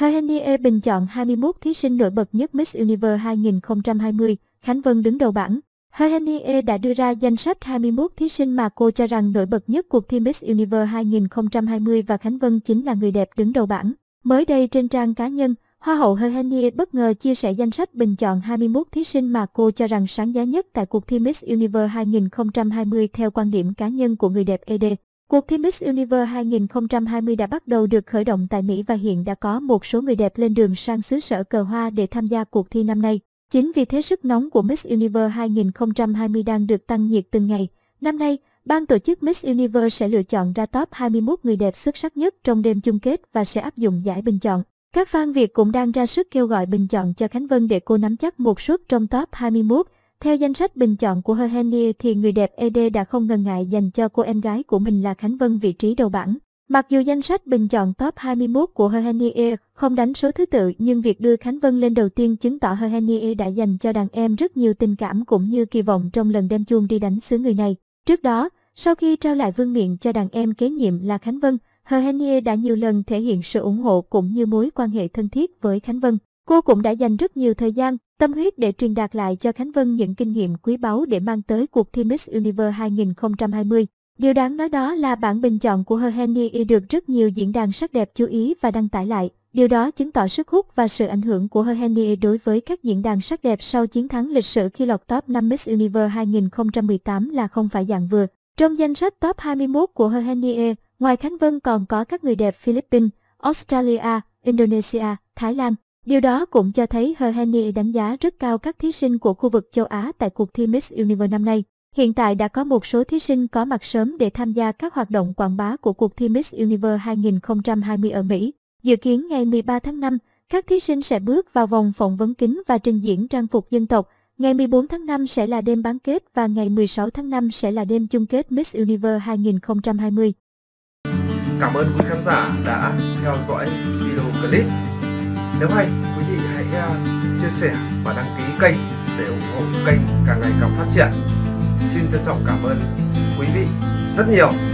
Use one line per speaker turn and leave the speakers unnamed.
Hohenie bình chọn 21 thí sinh nổi bật nhất Miss Universe 2020, Khánh Vân đứng đầu bảng. Hohenie đã đưa ra danh sách 21 thí sinh mà cô cho rằng nổi bật nhất cuộc thi Miss Universe 2020 và Khánh Vân chính là người đẹp đứng đầu bảng. Mới đây trên trang cá nhân, Hoa hậu Hohenie bất ngờ chia sẻ danh sách bình chọn 21 thí sinh mà cô cho rằng sáng giá nhất tại cuộc thi Miss Universe 2020 theo quan điểm cá nhân của người đẹp ED. Cuộc thi Miss Universe 2020 đã bắt đầu được khởi động tại Mỹ và hiện đã có một số người đẹp lên đường sang xứ sở cờ hoa để tham gia cuộc thi năm nay. Chính vì thế sức nóng của Miss Universe 2020 đang được tăng nhiệt từng ngày. Năm nay, ban tổ chức Miss Universe sẽ lựa chọn ra top 21 người đẹp xuất sắc nhất trong đêm chung kết và sẽ áp dụng giải bình chọn. Các fan Việt cũng đang ra sức kêu gọi bình chọn cho Khánh Vân để cô nắm chắc một suất trong top 21. Theo danh sách bình chọn của Hohenia, thì người đẹp ED đã không ngần ngại dành cho cô em gái của mình là Khánh Vân vị trí đầu bảng. Mặc dù danh sách bình chọn top 21 của Hohenia không đánh số thứ tự nhưng việc đưa Khánh Vân lên đầu tiên chứng tỏ Hohenia đã dành cho đàn em rất nhiều tình cảm cũng như kỳ vọng trong lần đem chuông đi đánh xứ người này. Trước đó, sau khi trao lại vương miện cho đàn em kế nhiệm là Khánh Vân, Hohenia đã nhiều lần thể hiện sự ủng hộ cũng như mối quan hệ thân thiết với Khánh Vân. Cô cũng đã dành rất nhiều thời gian tâm huyết để truyền đạt lại cho Khánh Vân những kinh nghiệm quý báu để mang tới cuộc thi Miss Universe 2020. Điều đáng nói đó là bản bình chọn của Hermione được rất nhiều diễn đàn sắc đẹp chú ý và đăng tải lại. Điều đó chứng tỏ sức hút và sự ảnh hưởng của Hermione đối với các diễn đàn sắc đẹp sau chiến thắng lịch sử khi lọt top 5 Miss Universe 2018 là không phải dạng vừa. Trong danh sách top 21 của Hermione, ngoài Khánh Vân còn có các người đẹp Philippines, Australia, Indonesia, Thái Lan, Điều đó cũng cho thấy Hoheny đánh giá rất cao các thí sinh của khu vực châu Á tại cuộc thi Miss Universe năm nay. Hiện tại đã có một số thí sinh có mặt sớm để tham gia các hoạt động quảng bá của cuộc thi Miss Universe 2020 ở Mỹ. Dự kiến ngày 13 tháng 5, các thí sinh sẽ bước vào vòng phỏng vấn kính và trình diễn trang phục dân tộc. Ngày 14 tháng 5 sẽ là đêm bán kết và ngày 16 tháng 5 sẽ là đêm chung kết Miss Universe 2020. Cảm ơn quý khán giả đã theo dõi video clip. Nếu hay, quý vị hãy à, chia sẻ và đăng ký kênh để ủng hộ kênh càng ngày càng phát triển. Xin trân trọng cảm ơn quý vị rất nhiều.